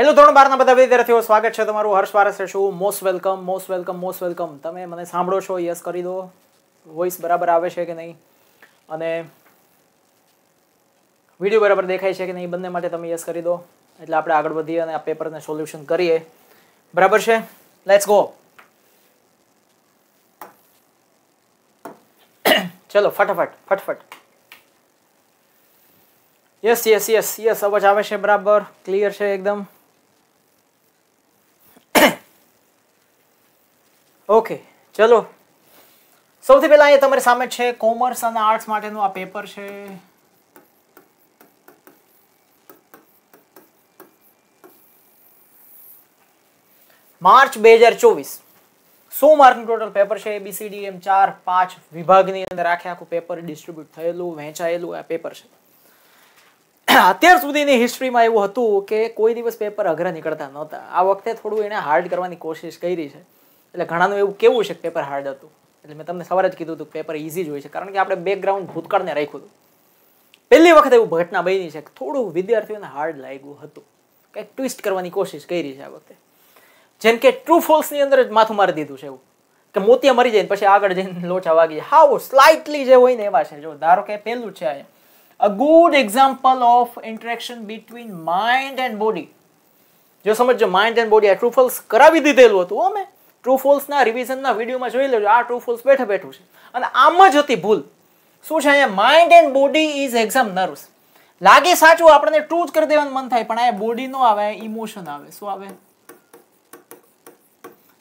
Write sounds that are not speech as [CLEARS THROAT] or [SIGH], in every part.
Hello ધોરણ બારના બધા વિદ્યાર્થીઓ સ્વાગત છે તમારું હર્ષ વારસે છું most welcome most welcome most welcome તમે મને સાંભળો છો યસ કરી દો વોઇસ બરાબર આવે છે કે નહીં અને વિડીયો બરાબર દેખાય છે કે નહીં બંને માટે તમે યસ કરી દો એટલે આપણે આગળ વધીએ અને આ પેપરને સોલ્યુશન કરીએ બરાબર છે લેટ્સ ગો ચલો ફટાફટ ફટફટ યસ યસ યસ યસ અવાજ આવે છે બરાબર ક્લિયર છે એકદમ ઓકે ચલો સૌથી પહેલા અહીંયા તમારી સામે છે કોમર્સ અને આર્ટ્સ માટેનું આ પેપર છે માર્ચ બે હજાર ચોવીસ સો માર્કનું ટોટલ પેપર છે એબીસીડી એમ e ચાર પાંચ વિભાગની અંદર આખે આખું પેપર ડિસ્ટ્રીબ્યુટ થયેલું વહેંચાયેલું આ પેપર છે અત્યાર સુધીની હિસ્ટ્રીમાં એવું હતું કે કોઈ દિવસ પેપર અઘરા નીકળતા નહોતા આ વખતે થોડું એને હાર્ડ કરવાની કોશિશ કરી છે એટલે ઘણાનું એવું કેવું છે કે પેપર હાર્ડ હતું એટલે મેં તમને સવારે જ કીધું હતું પેપર ઇઝી જ હોય છે કારણ કે આપણે બેકગ્રાઉન્ડ ભૂતકાળને રાખ્યું હતું પહેલી વખત એવું ઘટના બની છે કે થોડું વિદ્યાર્થીઓને હાર્ડ લાગ્યું હતું કંઈક ટ્વિસ્ટ કરવાની કોશિશ કરી છે આ વખતે જેમ કે ટ્રુ ફોલ્સની અંદર જ માથું મારી દીધું છે એવું કે મોતિયા મરી જાય પછી આગળ જઈને લોચા વાગી જાય હાઉ સ્લાઇટલી જે હોય ને એવા છે જો ધારો કે પહેલું છે અહીંયા a good example of interaction between mind and body જો સમજો માઇન્ડ એન્ડ બોડી આ ટ્રુ ફોલ્સ કરાવી દીધેલું હતું અમે ટ્રુ ફોલ્સના રિવિઝનના વિડીયોમાં જોઈ લેજો આ ટ્રુ ફોલ્સ બેઠે બેઠું છે અને આમ જ હતી ભૂલ શું છે અહીંયા mind and body is exam nervous લાગે સાચું આપણને ટ્રુ જ કરી દેવાનું મન થાય પણ અહીંયા બોડી નો આવે ઇમોશન આવે શું આવે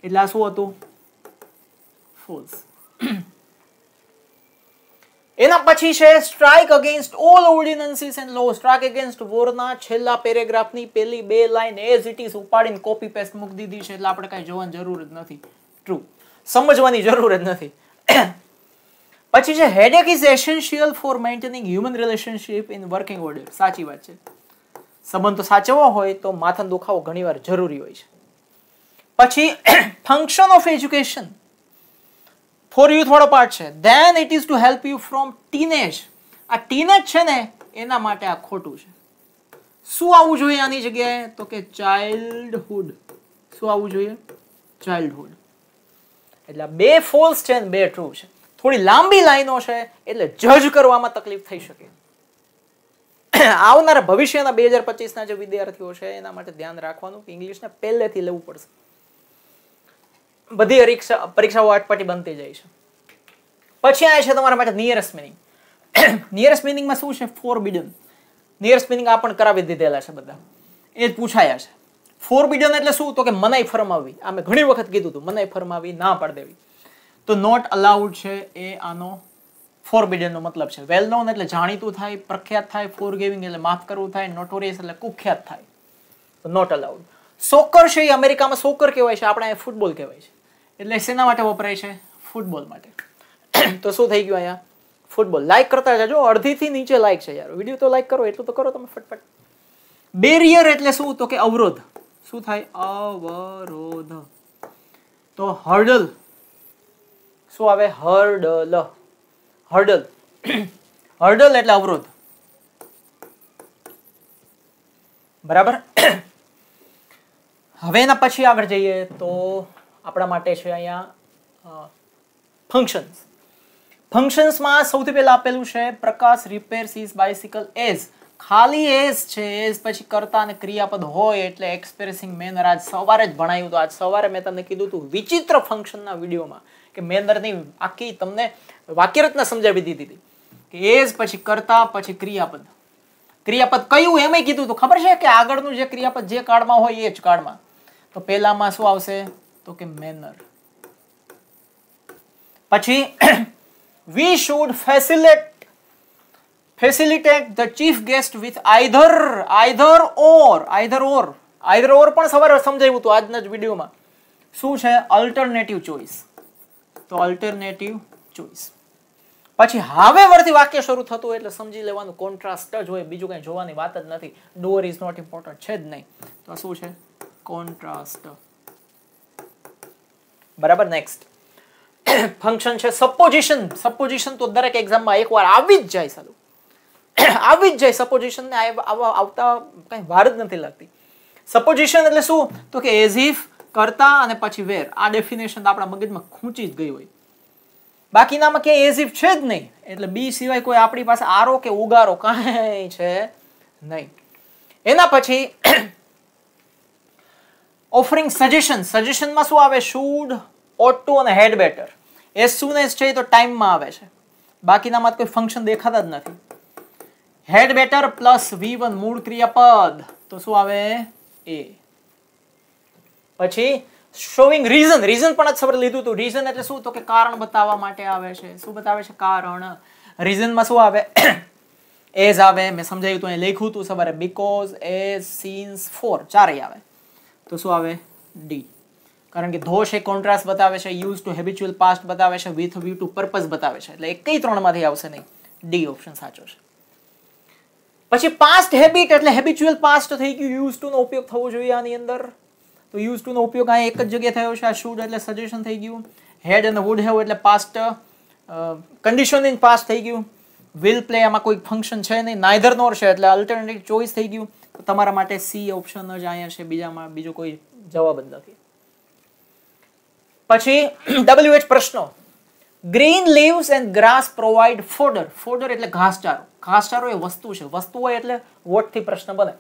એટલે આ શું હતું ફોલ્સ એના પછી છે strike against all ordinances and law strike against વોરના છેલ્લા પેરેગ્રાફની પહેલી બે લાઇન એઝ ઇટ ઇઝ ઉપાડીને કોપી પેસ્ટ મૂકી દીધી છે એટલે આપણે કાંઈ જોવાની જરૂર જ નથી ટ્રુ સમજવાની જરૂર જ નથી [COUGHS] પછી છે headache is essential for maintaining human relationship in working order સાચી વાત છે સંબંધો તો હોય તો માથાનો દુખાવો ઘણીવાર જરૂરી હોય છે પછી ફંક્શન ઓફ એજ્યુકેશન ફોર યુથવાળો પાર્ટ છે then it is to help you from teenage આ ટીનેજ છે ને એના માટે આ ખોટું છે શું આવવું જોઈએ આની જગ્યાએ તો કે ચાઇલ્ડહુડ શું આવવું જોઈએ ચાઇલ્ડહુડ એટલે બે ફોલ્સ છે બે ટ્રુ છે થોડી લાંબી લાઈનો છે એટલે જજ કરવામાં તકલીફ થઈ શકે આવનારા ભવિષ્યના બે હજાર પચીસના જે વિદ્યાર્થીઓ છે એના માટે ધ્યાન રાખવાનું કે ઇંગ્લિશને પહેલેથી લેવું પડશે બધી પરીક્ષા પરીક્ષાઓ અટપટી બનતી જાય છે પછી આવે છે તમારા માટે નિયરસ્ટ મિનિંગ નિયરસ્ટ મિનિંગમાં શું છે ફોરબિડન નિયરેસ્ટ મિનિંગ આ પણ કરાવી દીધેલા છે બધા એ જ પૂછાયા છે ફોર બિડન એટલે શું તો કે મનાઈ ફરમાવી આ મેં ઘણી વખત કીધું હતું મનાઈ ફરમાવી ના પાડ દેવી તો નોટ અલાઉડ છે એ આનો ફોર બિડનનો મતલબ છે વેલ નોન એટલે જાણીતું થાય પ્રખ્યાત થાય ફોર ગિવિંગ એટલે માફ કરવું થાય નોટોરિયસ એટલે કુખ્યાત થાય તો નોટ અલાઉડ સોકર છે એ અમેરિકામાં સોકર કહેવાય છે આપણે ફૂટબોલ કહેવાય છે એટલે શેના માટે વપરાય છે ફૂટબોલ માટે તો શું થઈ ગયું અહીંયા ફૂટબોલ લાઈક કરતા જાજો અડધીથી નીચે લાઈક છે યાર વિડીયો તો લાઈક કરો એટલું તો કરો તમે ફટફટ બેરિયર એટલે શું તો કે અવરોધ શું થાય અવરોધ તો હર્ડલ શું આવે હર્ડલ હર્ડલ હર્ડલ એટલે અવરોધ બરાબર [CLEARS THROAT] હવે એના પછી આગળ જઈએ તો આપણા માટે છે અહીંયા ફંક્શન્સ ફંક્શન્સમાં સૌથી પહેલાં આપેલું છે Prakash repairs is bicycle as ખાલી એઝ છે એઝ પછી કરતા અને ક્રિયાપદ હોય એટલે એક્સપ્રેસિંગ મેનર આજ સવારે જ ભણાયું હતું આજ સવારે મેં તમને કીધું હતું વિચિત્ર ફંક્શનના વિડીયોમાં કે મેનરની આખી તમને વાક્યરચના સમજાવી દીધી હતી કે એઝ પછી કરતા પછી ક્રિયાપદ ક્રિયાપદ કયું એમ કીધું હતું ખબર છે કે આગળનું જે ક્રિયાપદ જે કાર્ડમાં હોય એ જ કાર્ડમાં તો પહેલામાં શું આવશે તો કે મેનર પછી we should facilitate facilitate the chief guest with either either or either or either or પણ સવારે સમજાવ્યું હતું આજના જ વિડીયોમાં શું છે અલ્ટરનેટિવ ચોઈસ તો અલ્ટરનેટિવ ચોઈસ પછી હવે વરથી વાક્ય શરૂ થતું એટલે સમજી લેવાનું કોન્ટ્રાસ્ટ જ હોય બીજું કંઈ જોવાની વાત જ નથી ડોર ઇઝ નોટ ઇમ્પોર્ટન્ટ છે જ નહીં તો શું છે કોન્ટ્રાસ્ટ બરાબર નેક્સ્ટ ફંક્શન [COUGHS] છે સપોઝિશન સપોઝિશન તો દરેક એક્ઝામમાં એકવાર આવી જ જાય સાલું [COUGHS] આવી જ જાય સપોઝિશનને આવતા કંઈ વાર જ નથી લાગતી સપોઝિશન એટલે શું તો કે એઝ ઇફ કરતા અને પછી વેર આ ડેફિનેશન તો આપણા મગજમાં ખૂંચી જ ગઈ હોય બાકીનામાં કે એઝ ઇફ છે જ નહીં એટલે બી સિવાય કોઈ આપણી પાસે આરો કે ઉગારો કાંઈ છે નહીં એના પછી ઓફરિંગ સજેશન સજેશનમાં શું આવે શૂડ ઓટ ટુ અને હેડ બેટર એઝ સુન છે તો ટાઈમમાં આવે છે બાકીનામાં કોઈ ફંક્શન દેખાતા જ નથી had better plus V one મૂળ ક્રિયાપદ તો શું આવે એ પછી શોવિંગ રીઝન રીઝન પણ જ શબ્દ લીધું હતું રીઝન એટલે શું તો કે કારણ બતાવવા માટે આવે છે શું બતાવે છે કારણ રીઝનમાં શું આવે એઝ આવે મેં સમજાયું હતું એ લખ્યું હતું સવારે બિકોઝ એઝ સીન્સ ફોર ચારેય આવે તો શું આવે ડી કારણ કે ધોષ એ કોન્ટ્રાસ્ટ બતાવે છે યુઝ ટુ હેબિચ્યુઅલ પાસ્ટ બતાવે છે વિથ વ્યુ ટુ પર્પઝ બતાવે છે એટલે એકઈ ત્રણમાંથી આવશે નહીં ડી ઓપ્શન સાચો છે પછી પાસ્ટ હેબિટ એટલે હેબિચ્યુઅલ પાસ્ટ થઈ ગયું યુઝ ટુ નો ઉપયોગ થવો જોઈએ આની અંદર તો યુઝ ટુ નો ઉપયોગ અહીં એક જ જગ્યાએ થયો છે આ શૂડ એટલે સજેશન થઈ ગયું હેડ અને વુડ હેવ એટલે પાસ્ટ કન્ડિશન ઇન પાસ્ટ થઈ ગયું વિલ પ્લે આમાં કોઈ ફંક્શન છે નહીં નાયધર નોર છે એટલે અલ્ટરનેટિવ ચોઈસ થઈ ગયું તો તમારા માટે સી ઓપ્શન જ અહીંયા છે બીજામાં બીજો કોઈ જવાબ જ નથી પછી ડબલ્યુ એચ પ્રશ્નો green leaves and grass provide fodder fodder એટલે ઘાસચારો ઘાસચારો એ વસ્તુ છે વસ્તુ હોય એટલે વોટથી પ્રશ્ન બને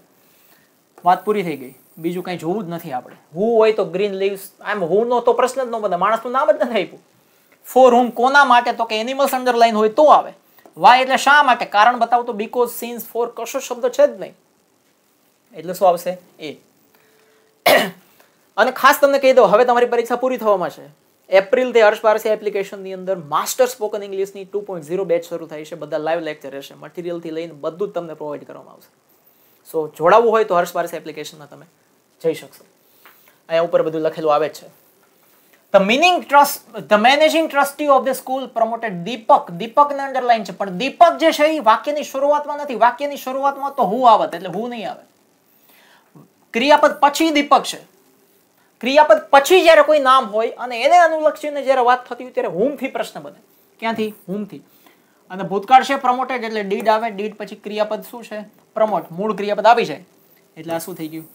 વાત પૂરી થઈ ગઈ બીજું કંઈ જોવું જ નથી આપણે હું હોય તો ગ્રીન લીવ્સ આમ હુ નો તો પ્રશ્ન જ ન બને માણસનું નામ જ નથી આપ્યું ફોર હુમ કોના માટે તો કે એનિમલ્સ અંડરલાઈન હોય તો આવે વાય એટલે શા માટે કારણ બતાવો તો બીકોઝ સીન્સ ફોર કશો શબ્દ છે જ નહીં એટલે શું આવશે એ અને ખાસ તમને કહી દઉં હવે તમારી પરીક્ષા પૂરી થવામાં છે એપ્રિલ થી હર્ષ પારસી એપ્લિકેશનની અંદર માસ્ટર સ્પોકન ઇંગ્લિશની ટુ પોઈન્ટ ઝીરો બેચ શરૂ થઈ છે બધા લાઈવ લેક્ચર રહેશે મટીરિયલથી લઈને બધું જ તમને પ્રોવાઈડ કરવામાં આવશે સો જોડાવવું હોય તો હર્ષ પારસી એપ્લિકેશનમાં તમે જઈ શકશો અહીંયા ઉપર બધું લખેલું આવે છે the meaning trust the managing trustee of the school promoted Deepak દીપકને અંડરલાઈન છે પણ દીપક જે છે એ વાક્યની શરૂઆતમાં નથી વાક્યની શરૂઆતમાં તો હું આવત એટલે હું નહીં આવે ક્રિયાપદ પછી દીપક છે ક્રિયાપદ પછી જ્યારે કોઈ નામ હોય અને એને અનુલક્ષીને જ્યારે વાત થતી હોય ત્યારે હુમથી પ્રશ્ન બને ક્યાંથી હુમથી અને ભૂતકાળ છે પ્રમોટેડ એટલે ડીડ આવે ડીડ પછી ક્રિયાપદ શું છે પ્રમોટ મૂળ ક્રિયાપદ આવી જાય એટલે આ શું થઈ ગયું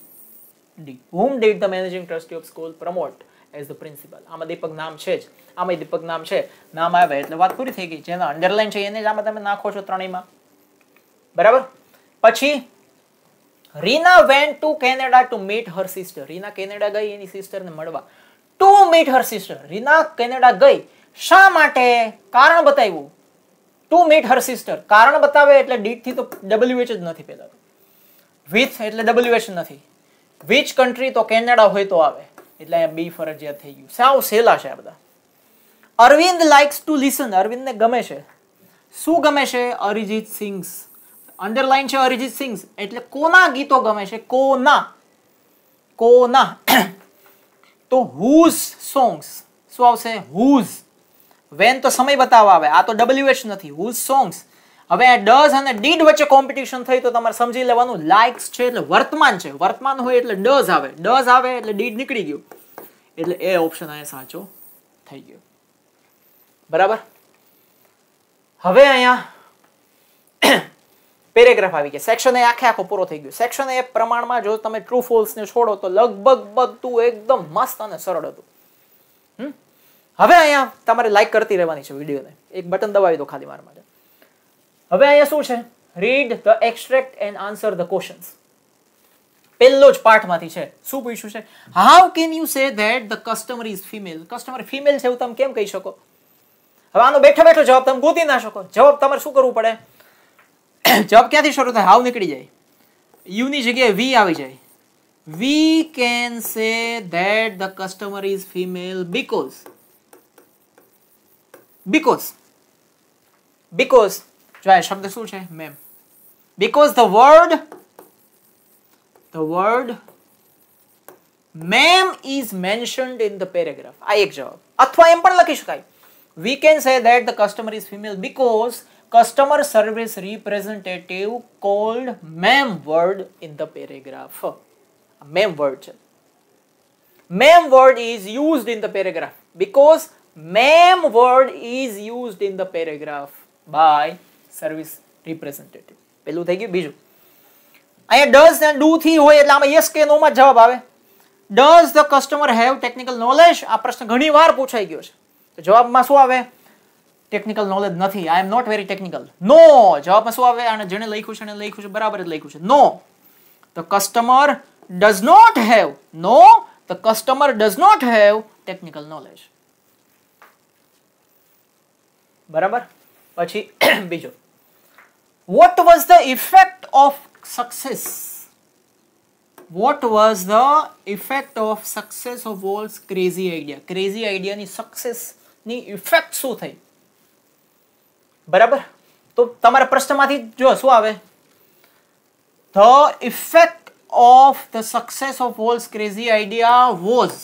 ડી whom did the managing trustee of school promote as the principal આમાં દીપક નામ છે જ આમાં દીપક નામ છે નામ આવે એટલે વાત પૂરી થઈ ગઈ જેના અંડરલાઈન છે એને જ આમાં તમે નાખો છો ત્રણેયમાં બરાબર પછી Reena went to Canada to meet her sister Reena Canada ગઈ એની સિસ્ટરને મળવા to meet her sister Reena Canada ગઈ શા માટે કારણ બતાવ્યું ટુ મીટ હર સિસ્ટર કારણ બતાવે એટલે ડીટ થી તો ડબલ્યુએચ જ નથી પેલા વિથ એટલે ડબલ્યુએચ નથી વિચ કન્ટ્રી તો કેનેડા હોય તો આવે એટલે અહીંયા બી ફરજિયાત થઈ ગયું સાવ સેલા છે આ બધા અરવિંદ લાઇક્સ ટુ લિસન અરવિંદને ગમે છે શું ગમે છે અરિજીત સિંગ્સ અંડરલાઈન છે અરિજીત સિંહ એટલે કોના ગીતો ગમે છે કોના કોના [CLEARS THROAT] તો હુઝ સોંગ્સ શું આવશે હુઝ વેન તો સમય બતાવવા આવે આ તો ડબલ્યુએચ નથી હુઝ સોંગ્સ હવે ડઝ અને ડીડ વચ્ચે કોમ્પિટિશન થઈ તો તમારે સમજી લેવાનું લાઇક્સ છે એટલે વર્તમાન છે વર્તમાન હોય એટલે ડઝ આવે ડઝ આવે એટલે ડીડ નીકળી ગયું એટલે એ ઓપ્શન અહીંયા સાચો થઈ ગયો બરાબર હવે અહીંયા પેરેગ્રાફ આવી ગયા સેક્શન એ આખે આખો પૂરો થઈ ગયો સેક્શન એ પ્રમાણમાં જો તમે ટ્રુ ફોલ્સને છોડો તો લગભગ બધું એકદમ મસ્ત અને સરળ હતું હવે અહીંયા તમારે લાઈક કરતી રહેવાની છે વિડીયોને એક બટન દબાવી દો ખાલી મારા માટે હવે અહીંયા શું છે read the extract and answer the questions પહેલો જ પાઠમાંથી છે શું પૂછ્યું છે how can you say that the customer is female customer female છે એવું તમે કેમ કહી શકો હવે આનો બેઠો બેઠો જવાબ તમે ગોતી ના શકો જવાબ તમારે શું કરવું પડે जॉब क्या शुरू हाउ निकली जाए यू जगह वी आ जाए we can say that the customer is female because because because जो है शब्द शू ma'am because the word the word ma'am is mentioned in the paragraph आ एक जवाब अथवा एम पर लखी शक we can say that the customer is female because customer service representative called ma'am word in the paragraph ma'am word છે ma'am word is used in the paragraph because ma'am word is used in the paragraph by service representative પેલું થઈ ગયું બીજું અહીંયા does and do થી હોય એટલે આમાં yes કે no માં જવાબ આવે does the customer have technical knowledge આ પ્રશ્ન ઘણીવાર પૂછાઈ ગયો છે તો જવાબમાં શું આવે ટેકનિકલ નોલેજ નથી I am not very technical નો જવાબમાં શું આવે અને જેણે લખ્યું છે એને લખ્યું છે બરાબર જ લખ્યું છે no the customer does not have no the customer does not have technical knowledge બરાબર પછી [CLEARS THROAT] બીજો what was the effect of success what was the effect of success of Walt's crazy idea crazy આઈડિયાની સક્સેસની effect શું થઈ બરાબર તો તમારા પ્રશ્નમાંથી જો શું આવે the effect of the success of Walt's crazy idea was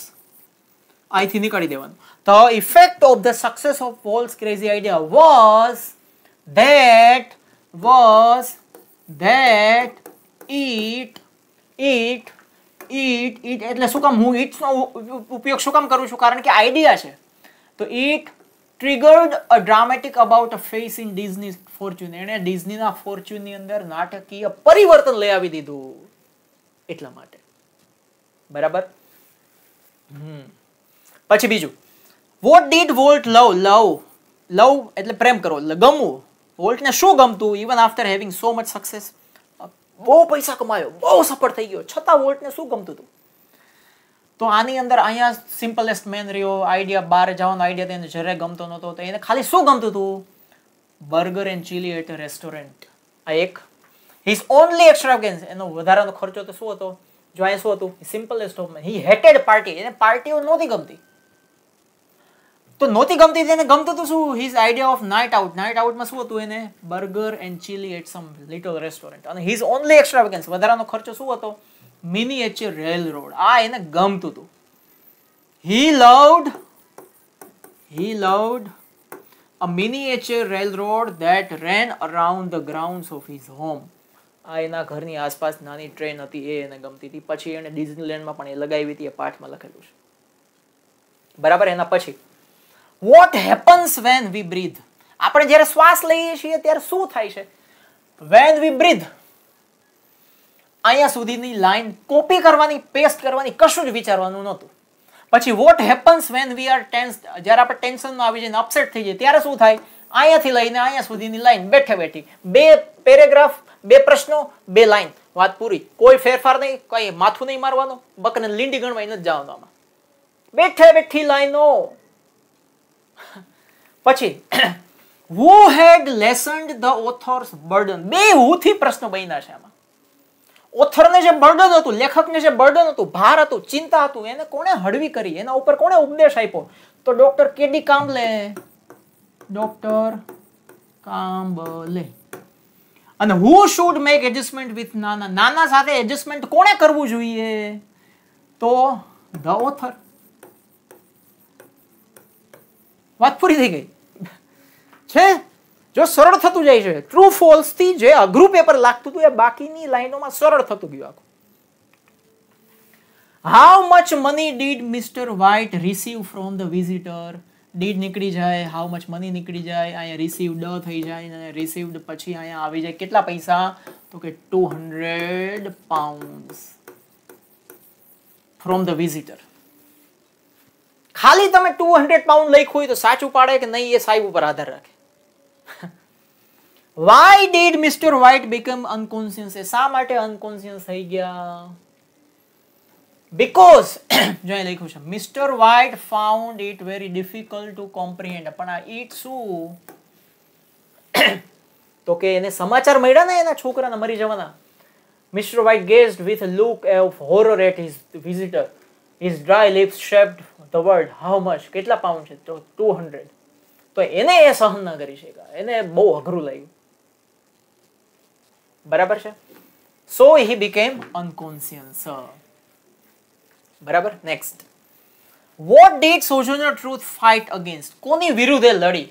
અહીંથી નીકળી દેવાનું the effect of the success of Walt's crazy idea was that was that it it it it એટલે શું કામ હું ઈટ્સનો ઉપયોગ શું કામ કરું છું કારણ કે આઈડિયા છે તો it triggered a dramatic about a face in Disney fortune એણે ડિઝનીના ફોર્ચ્યુનની અંદર નાટકીય પરિવર્તન લઈ આવી દીધું એટલા માટે બરાબર પછી બીજું what did Walt love love love એટલે પ્રેમ કરો ગમવું વોલ્ટને શું ગમતું even after having so much success બહુ પૈસા કમાયો બહુ સફળ થઈ ગયો છતાં વોલ્ટને શું ગમતું હતું તો આની અંદર અહીંયા સિમ્પલેસ્ટ મેન રહ્યો આઈડિયા બહાર જવાનો આઈડિયા તેને જ્યારે ગમતો નહોતો તો એને ખાલી શું ગમતું હતું burger and chili at restaurant આ એક હિઝ ઓનલી એક્સ્ટ્રાવેગન્સ એનો વધારાનો ખર્ચો તો શું હતો જો અહીંયા શું હતું simplest of he hated party એને પાર્ટીઓ નહોતી ગમતી તો નહોતી ગમતી તેને ગમતું હતું શું his idea of night out night આઉટમાં શું હતું એને burger and chili at some little restaurant અને હિઝ ઓનલી એક્સ્ટ્રાવેગન્સ વધારાનો ખર્ચો શું હતો મિનિએચર રોડ આ એને ગમતું હતું he loved he loved a miniature road that ran around the ground of his home આ એના ઘરની આસપાસ નાની ટ્રેન હતી એ એને ગમતી હતી પછી એને ડિઝનીલેન્ડમાં પણ એ લગાવી હતી એ પાઠમાં લખેલું છે બરાબર એના પછી what happens when we breathe આપણે જ્યારે શ્વાસ લઈએ છીએ ત્યારે શું થાય છે વેન વી બ્રીધ અહીંયા સુધીની લાઈન કોપી કરવાની પેસ્ટ કરવાની કશું જ વિચારવાનું નહોતું પછી what happens when we are tense જ્યારે આપણે ટેન્શનમાં આવી જઈને અપસેટ થઈ જઈએ ત્યારે શું થાય અહીંયાથી લઈને અહીંયા સુધીની લાઈન બેઠે બેઠી બે પેરેગ્રાફ બે પ્રશ્નો બે લાઈન વાત પૂરી કોઈ ફેરફાર નહીં કઈ માથું નહીં મારવાનું બકને લીંડી ગણવા નથી જવાનું આમાં બેઠે બેઠી લાઈનો પછી who had lessened the author's burden બે હુથી પ્રશ્નો બન્યા છે આમાં ઓથરને જે બર્ડન હતું લેખકને જે બર્ડન હતું ભાર હતું ચિંતા હતું એને કોણે હળવી કરી એના ઉપર કોણે ઉપદેશ આપ્યો તો ડોક્ટર કેડી કાંબલે ડોક્ટર કાંબલે અને who should make adjustment with નાના નાના સાથે એડજસ્ટમેન્ટ કોણે કરવું જોઈએ તો ધ ઓથર વાત પૂરી થઈ ગઈ છે जो सरल थतु जाय छे ट्रू फॉल्स થી જે અગ્ર પેપર લાગતું તો એ બાકી ની લાઈનો માં સરળ થતું ગયું આખો how much money did Mr White receive from the visitor did નીકળી જાય હાઉ મચ મની નીકળી જાય આયા રિસીવ ડ થઈ જાય અને રિસીવડ પછી આયા આવી જાય કેટલા પૈસા તો કે 200 પાઉંસ ફ્રોમ ધ વિઝિટર ખાલી તમે 200 પાઉં લખ્યો તો સાચું પડે કે નહી એ સાઇબ ઉપર આધાર રાખે why did Mr White become unconscious શા માટે અનકોન્શિયસ થઈ ગયા બિકોઝ [COUGHS] જો અહીં લખ્યું છે Mr White found it very difficult to comprehend પણ આ ઇટ શું [COUGHS] તો કે એને સમાચાર મળ્યા ને એના છોકરાને મરી જવાના Mr White gasped with look of horror at his visitor his dry lips shaped the word how much કેટલા પાઉન્ડ છે તો ટુ હંડ્રેડ તો એને એ સહન ના કરી શકે એને બહુ અઘરું લાગ્યું બરાબર છે સો હી બીકેમ અનકોન્શિયસ બરાબર next what did Sojourner Truth fight against કોની વિરુદ્ધ એ લડી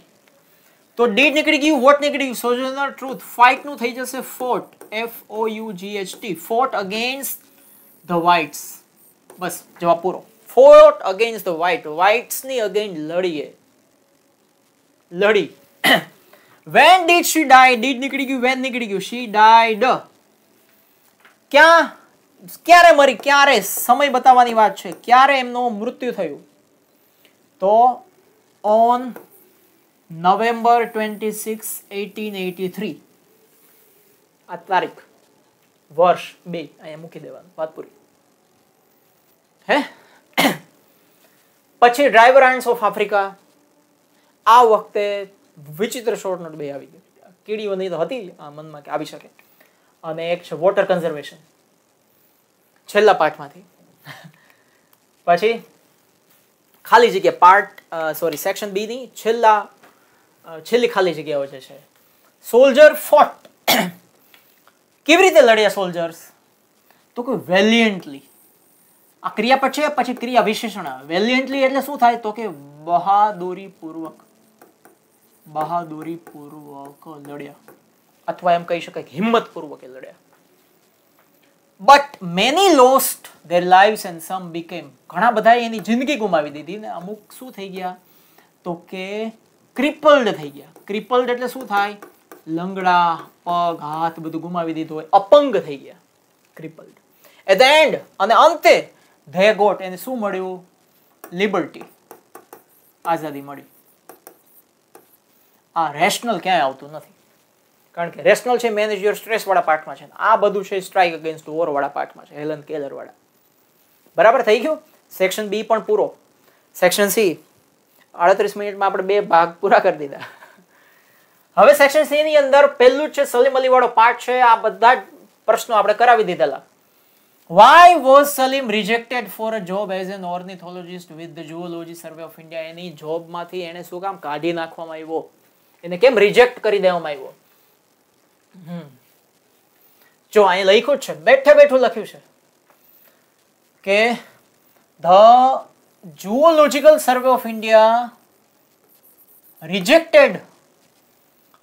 તો ડીડ નીકળી ગયું વોટ નીકળી ગયું સોજોનર ટ્રુથ ફાઇટ નું થઈ જશે fort F O U G H T fort against the whites બસ જવાબ પૂરો ફોર્ટ અગેન્સ્ટ ધ વ્હાઇટ વ્હાઇટ્સની અગેન્સ્ટ લડીએ લડી when did she die did નીકળી ગયું વેન નીકળી ગયું શી ડાયડ ક્યાં ક્યારે મરી ક્યારે સમય બતાવવાની વાત છે ક્યારે એમનું મૃત્યુ થયું તો on November twenty six eighteen eighty three આ તારીખ વર્ષ બે અહીંયા મૂકી દેવાનું વાત પૂરી હે [COUGHS] પછી ડ્રાઈવર આન્ડ્સ ઓફ આફ્રિકા આ વખતે વિચિત્ર શોર્ટ નોટ બે આવી ગઈ કીડીઓ નહીં તો હતી આ મનમાં કે આવી શકે અને એક છે વોટર કન્ઝર્વેશન છેલ્લા પાઠમાંથી પછી ખાલી જગ્યા પાર્ટ સોરી સેક્શન બીની છેલ્લા છેલ્લી ખાલી જગ્યાઓ જે છે સોલ્જર ફોટ કેવી રીતે લડ્યા સોલ્જર્સ તો કે વેલિયન્ટલી આ ક્રિયાપદ છે પછી ક્રિયા વિશેષણ વેલિયન્ટલી એટલે શું થાય તો કે બહાદુરીપૂર્વક બહાદુરી પૂર્વક લડ્યા અથવા એમ કહી શકાય હિંમત પૂર્વક લડ્યા but many lost their lives and some became ઘણા બધાએ એની જિંદગી ગુમાવી દીધી ને અમુક શું થઈ ગયા તો કે ક્રિપલ્ડ થઈ ગયા ક્રિપલ્ડ એટલે શું થાય લંગડા પગ હાથ બધું ગુમાવી દીધું હોય અપંગ થઈ ગયા ક્રિપલ્ડ એટ ધ એન્ડ અને અંતે ધે ગોટ એને શું મળ્યું લિબર્ટી આઝાદી મળી આ રેશનલ ક્યાંય આવતું નથી કારણ કે રેશનલ છે મેનેજ યોર સ્ટ્રેસવાળા પાર્ટમાં છે આ બધું છે સ્ટ્રાઇક અગેન્સ્ટ ઓવરવાળા પાર્ટમાં છે હેલન કેલરવાળા બરાબર થઈ ગયું સેક્શન બી પણ પૂરો સેક્શન સી આડત્રીસ મિનિટમાં આપણે બે ભાગ પૂરા કરી દીધા હવે સેક્શન સી ની અંદર પહેલું જ છે સલીમ અલીવાળો પાર્ટ છે આ બધા જ પ્રશ્નો આપણે કરાવી દીધેલા why was Salim rejected for a job as an ornithologist with the zoology survey of India એની જોબમાંથી એણે શું કામ કાઢી નાખવામાં આવ્યો એને કેમ રિજેક્ટ કરી દેવામાં આવ્યો હમ જો અહીં લખ્યું છે બેઠે બેઠું લખ્યું છે કે the zoological survey of India rejected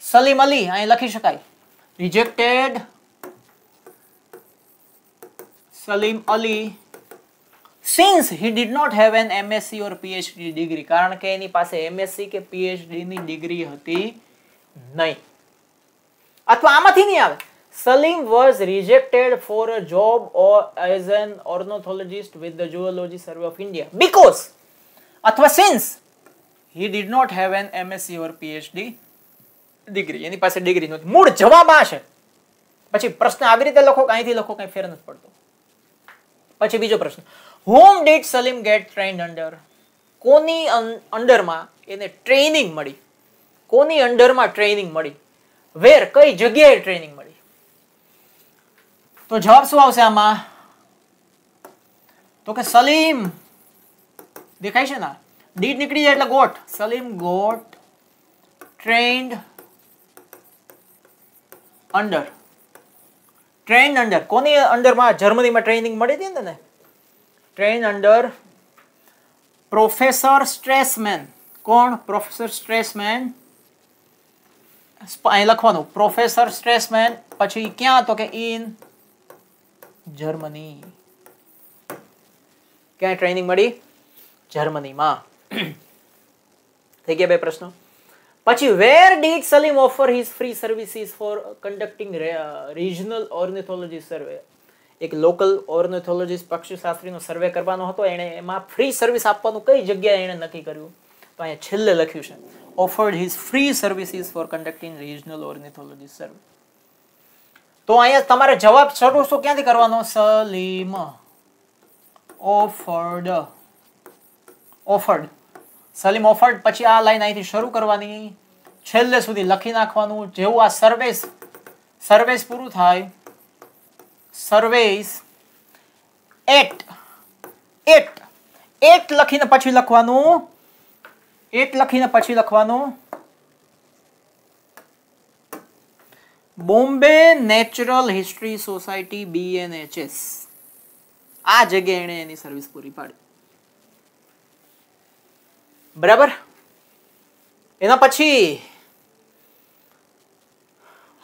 Salim Ali અહીં લખી શકાય rejected Salim Ali since he did not have an MSc or PhD degree કારણ કે એની પાસે એમએસસી કે પીએચડીની ડિગ્રી હતી નહીં અથવા આમાંથી નહીં આવે Salim was rejected for a job or as an ornithologist with the zoology survey of India because અથવા since he did not have an MSc or PhD degree એની પાસે ડિગ્રી નથી મૂળ જવાબ આ છે પછી પ્રશ્ન આવી રીતે લખો કે અહીંથી લખો કંઈ ફેર નથી પડતો પછી બીજો પ્રશ્ન whom did Salim get trained under કોની અંડરમાં એને ટ્રેનિંગ મળી કોની અંડરમાં ટ્રેનિંગ મળી વેર કઈ જગ્યાએ ટ્રેનિંગ મળી તો જવાબ શું આવશે આમાં તો કે સલીમ દેખાય છે ને ડીડ નીકળી જાય એટલે got Salim got trained under trained under કોની અંડરમાં જર્મનીમાં ટ્રેનિંગ મળી હતી ને ટ્રેન અંડર પ્રોફેસર સ્ટ્રેસમેન કોણ પ્રોફેસર સ્ટ્રેસમેન અહીં લખવાનું પ્રોફેસર સ્ટ્રેસમેન પછી ક્યાં તો કે ઇન જર્મની ક્યાં ટ્રેનિંગ મળી જર્મનીમાં થઈ ગયા બે પ્રશ્નો પછી where did Salim offer his free services for conducting regional ornithology survey એક લોકલ ઓર્નેથોલોજીસ્ટ પક્ષીશાસ્ત્રીનો સર્વે કરવાનો હતો એણે એમાં ફ્રી સર્વિસ આપવાનું કઈ જગ્યાએ એણે નક્કી કર્યું તો અહીંયા છેલ્લે લખ્યું છે offered his free services for conducting regional ornithology survey તો અહીંયા તમારે જવાબ શરૂ શું ક્યાંથી કરવાનો Salim offered offered Salim offered પછી આ લાઈન અહીંથી શરૂ કરવાની છેલ્લે સુધી લખી નાખવાનું જેવું આ સર્વેસ સર્વેસ પૂરું થાય surveys at at at લખીને પછી લખવાનું at લખીને પછી લખવાનું Bombay natural history society BNHS આ જગ્યાએ એણે એની સર્વિસ પૂરી પાડી બરાબર એના પછી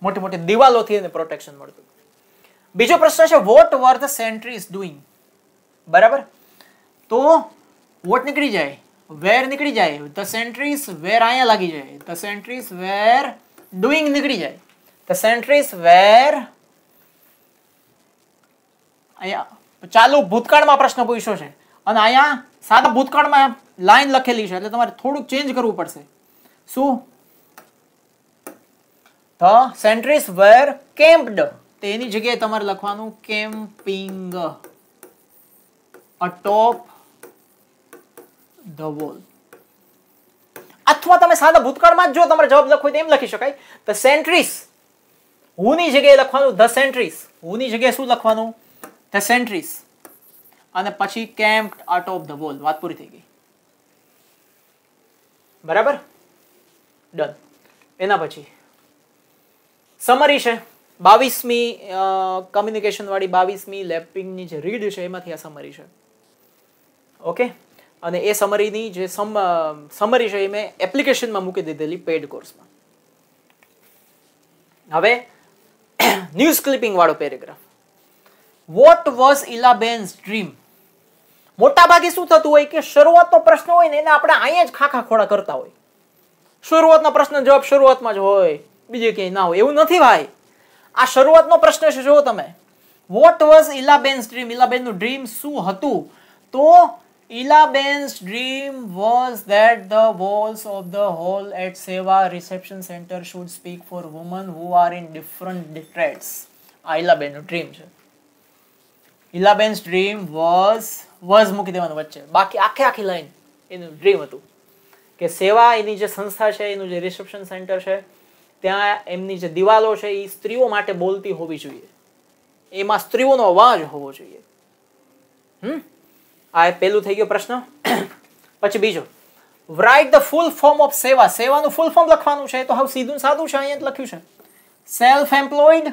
મોટી મોટી દિવાલોથી એને પ્રોટેક્શન મળતું બીજો પ્રશ્ન છે what were the sentries doing બરાબર તો વોટ નીકળી જાય વેર નીકળી જાય ધ સેન્ટ્રીઝ વેર અહીંયા લાગી જાય ધ સેન્ટ્રીઝ વેર ડુઈંગ નીકળી જાય ધ સેન્ટ્રીઝ વેર અહીંયા ચાલુ ભૂતકાળમાં પ્રશ્ન પૂછ્યો છે અને અહીંયા સાદા ભૂતકાળમાં લાઈન લખેલી છે એટલે તમારે થોડુંક ચેન્જ કરવું પડશે શું ધ સેન્ટ્રીસ વેર કેમ્પડ તેની જગ્યાએ તમારે લખવાનું કેમ્પિંગ અટોપ ધ વોલ અથવા તમે સાદા ભૂતકાળમાં જ જો તમારે જવાબ લખવો તો એમ લખી શકાય ધ સેન્ટ્રીસ હુની જગ્યાએ લખવાનું ધ સેન્ટ્રીસ હુની જગ્યાએ શું લખવાનું ધ સેન્ટ્રીસ અને પછી કેમ્પ અટોપ ધ વોલ વાત પૂરી થઈ ગઈ બરાબર ડન એના પછી સમરી છે બાવીસમી કમ્યુનિકેશનવાળી બાવીસમી લેપિંગની જે રીડ છે એમાંથી આ સમરી છે ઓકે અને એ સમરીની જે સમ સમરી છે એ મેં એપ્લિકેશનમાં મૂકી દીધેલી પેડ કોર્સમાં હવે ન્યૂઝ ક્લિપિંગ વાળો paragraph what was Ilaben's dream મોટા ભાગે શું થતું હોય કે શરૂઆતનો પ્રશ્ન હોય ને એને આપણે અહીંયા જ ખાખા ખોડા કરતા હોય શરૂઆતનો પ્રશ્ન જવાબ શરૂઆતમાં જ હોય બીજે ક્યાંય ના હોય એવું નથી ભાઈ આ શરૂઆતનો પ્રશ્ન છે જુઓ તમે વોટ વોઝ ઇલાબેન્સ ડ્રીમ ઇલાબેનનું ડ્રીમ શું હતું તો Ilaben's dream was that the walls of the hall at સેવા reception centre should speak for woman who are in different trades આ ઇલાબેનનું ડ્રીમ છે ઇલાબેન્સ ડ્રીમ વોઝ વોઝ મૂકી દેવાનું વચ્ચે બાકી આખે આખી લાઈન એનું ડ્રીમ હતું કે સેવા એની જે સંસ્થા છે એનું જે રિસેપ્શન સેન્ટર છે ત્યાં એમની જે દિવાલો છે એ સ્ત્રીઓ માટે બોલતી હોવી જોઈએ એમાં સ્ત્રીઓનો અવાજ હોવો જોઈએ હમ આ પેલું થઈ ગયો પ્રશ્ન [COUGHS] પછી બીજો write the full form of સેવા સેવાનું ફૂલ ફોર્મ લખવાનું છે તો હવે સીધું સાદું છે અહીંયા લખ્યું છે self employed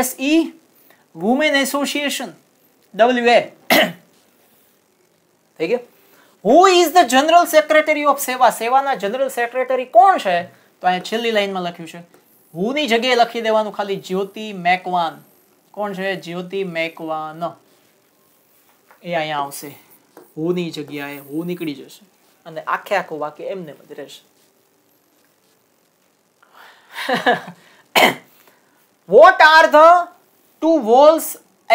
S E women association W A થઈ ગયું who is the general secretary of સેવા સેવાના જનરલ સેક્રેટરી કોણ છે તો અહીંયા છેલ્લી લાઈનમાં લખ્યું છે હુની જગ્યાએ લખી દેવાનું ખાલી જ્યોતિ મેકવાન કોણ છે જ્યોતિ મેકવાન એ અહીંયા આવશે હુની જગ્યાએ હુ નીકળી જશે અને આખે આખું વાક્ય એમને જ રહેશે what are the two walls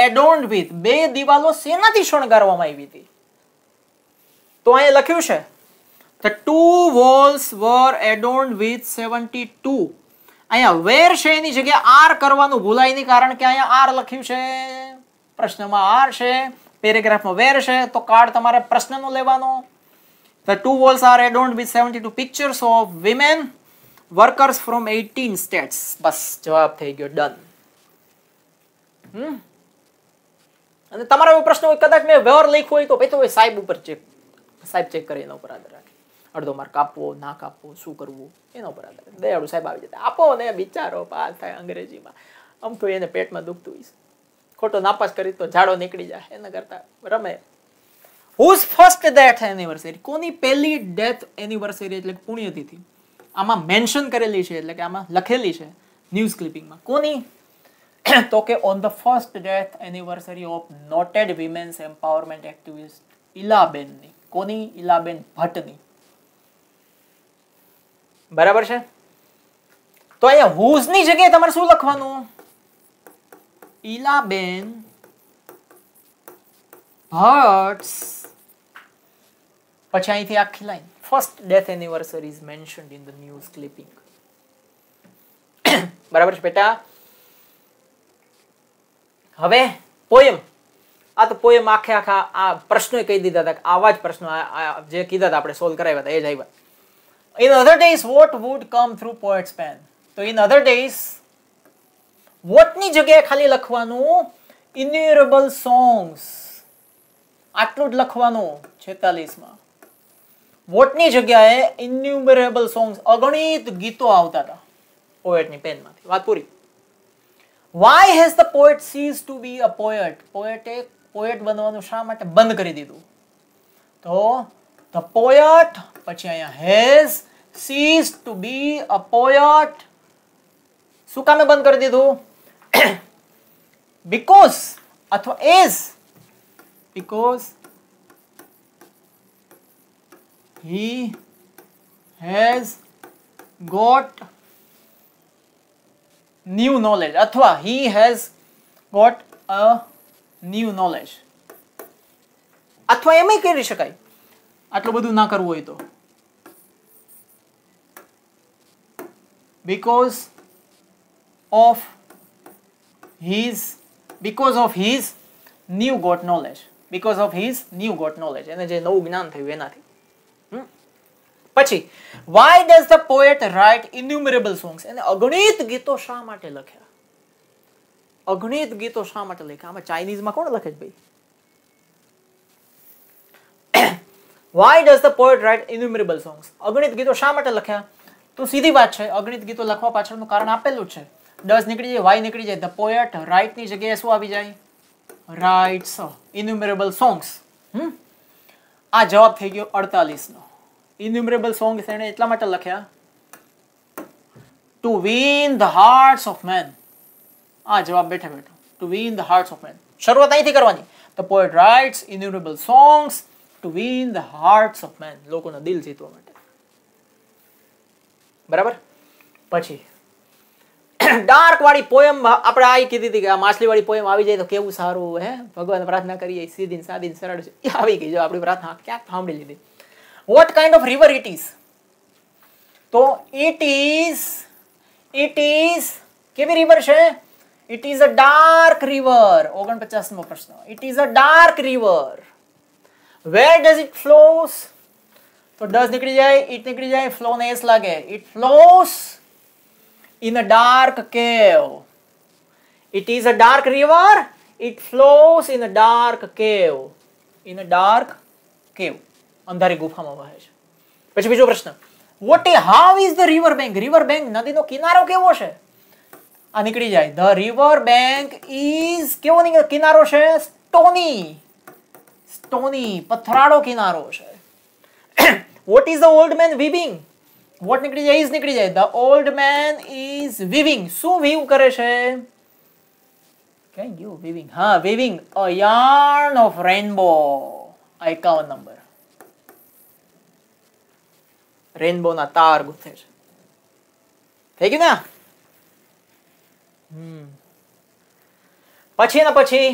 adorned with બે દિવાલો શેનાથી શણગારવામાં આવી હતી તો અહીંયા લખ્યું છે The two walls were adorned with 72. અહીંયા where છે એની જગ્યાએ આર કરવાનું ભૂલાય નહીં કારણ કે અહીંયા આર લખ્યું છે પ્રશ્નમાં આર છે પેરેગ્રાફમાં where છે તો કાર્ડ તમારે પ્રશ્નનો લેવાનો The two walls are adorned with 72 pictures of women workers from 18 states. બસ જવાબ થઈ ગયો ડન હમ અને તમારો એવો પ્રશ્ન હોય કદાચ મેં વેર લખ્યો હોય તો પછી તો સાહેબ ઉપર ચેક સાહેબ ચેક કરીને ઉપર આધાર અડધો માર કાપવો ના કાપવો શું કરવું એના ઉપર આધાર દયાળુ સાહેબ આવી જતા આપો ને બિચારો પાસ થાય અંગ્રેજીમાં આમ તો એને પેટમાં દુખતું હોય ખોટો નાપાસ કરી તો ઝાડો નીકળી જાય એના કરતાં રમે હુઝ ફર્સ્ટ ડેથ એનિવર્સરી કોની પહેલી ડેથ એનિવર્સરી એટલે પુણ્યતિથિ આમાં મેન્શન કરેલી છે એટલે કે આમાં લખેલી છે ન્યૂઝ ક્લિપિંગમાં કોની [COUGHS] તો કે on the first death anniversary of noted women's empowerment activist ઇલાબેનની કોની ઇલાબેન ભટ્ટની બરાબર છે તો અહીંયા હુઝ ની જગ્યાએ તમારે શું લખવાનું ઈલાબેન ભટ્સ પછી અહીંથી આખી line first death anniversary is mentioned in the news clipping બરાબર છે બેટા હવે પોયમ આ તો પોયમ આખે આખા આ પ્રશ્નો કહી દીધા હતા આવા જ પ્રશ્નો જે કીધા હતા આપણે સોલ્વ કરાવ્યા હતા એ જ આવ્યા in other days what would come through poet's pen તો in other days what ની જગ્યાએ ખાલી લખવાનું innumerable songs આટલું જ લખવાનું 46 માં what ની જગ્યાએ innumerable songs અગણિત ગીતો આવતા હતા પોએટની પેનમાંથી વાત પૂરી why has the poet ceased to be a poet પોએટે પોએટ બનવાનું શા માટે બંધ કરી દીધું તો the poet પછી અહીંયા has cease to be a poet શું કામે બંધ કરી દીધું બીકોઝ અથવા as because he has got new knowledge अथवा he has got a new knowledge અથવા એમ કહી શકાય આટલું બધું ના કરવું હોય તો because of his because of his new got knowledge because of his new got knowledge એને જે નવું જ્ઞાન થયું એનાથી પછી why does the poet write innumerable songs એને અગણિત ગીતો શા માટે લખ્યા અગણિત ગીતો શા માટે લખ્યા આમાં ચાઇનીઝમાં કોણ લખે છે ભાઈ why does the poet write innumerable songs અગણિત ગીતો શા માટે લખ્યા તો સીધી વાત છે અગણિત ગીતો લખવા પાછળનું કારણ આપેલું છે દસ નીકળી જાય વાય નીકળી જાય ધ પોએટ રાઇટની જગ્યાએ શું આવી જાય રાઇટ્સ ઇન્યુમરેબલ સોંગ્સ હમ આ જવાબ થઈ ગયો અડતાલીસનો ઇન્યુમરેબલ સોંગ્સ એણે એટલા માટે લખ્યા to win the hearts of men આ જવાબ બેઠા બેઠો to win the hearts of men શરૂઆત અહીંથી કરવાની the poet writes innumerable songs to win the hearts of men લોકોના દિલ જીતવા માટે બરાબર પછી ડાર્કવાળી પોએમ આપણે આ કીધી હતી કે આ માછલીવાળી પોએમ આવી જાય તો કેવું સારું હે ભગવાન પ્રાર્થના કરીએ સીધી સાદી સરળ છે એ આવી ગઈ જો આપણી પ્રાર્થના ક્યાંક સાંભળી લીધી what kind of river it is તો ઇટ ઇઝ ઇટ ઇઝ કેવી રિવર છે it is a dark river ઓગણપચાસમો પ્રશ્ન it is a dark river where does it flows તો ડસ નીકળી જાય ઇટ નીકળી જાય ફ્લોને એસ લાગે it flows in a dark cave it is a dark river it flows in a dark cave in a dark cave અંધારી ગુફામાં વહે છે પછી બીજો પ્રશ્ન what a how is the river bank river bank નદીનો કિનારો કેવો છે આ નીકળી જાય ધ રિવર બેંક ઇઝ કેવો કિનારો છે સ્ટોની સ્ટોની પથરાડો કિનારો છે what is the old man weaving what નીકળી જાય ઇઝ નીકળી જાય the old man is weaving શું વીવ કરે છે કેન યુ વિવિંગ હા weaving a yarn of rainbow એકાવન નંબર રેનબોના તાર ગૂંથે છે થઈ ગયું ને પછી ને પછી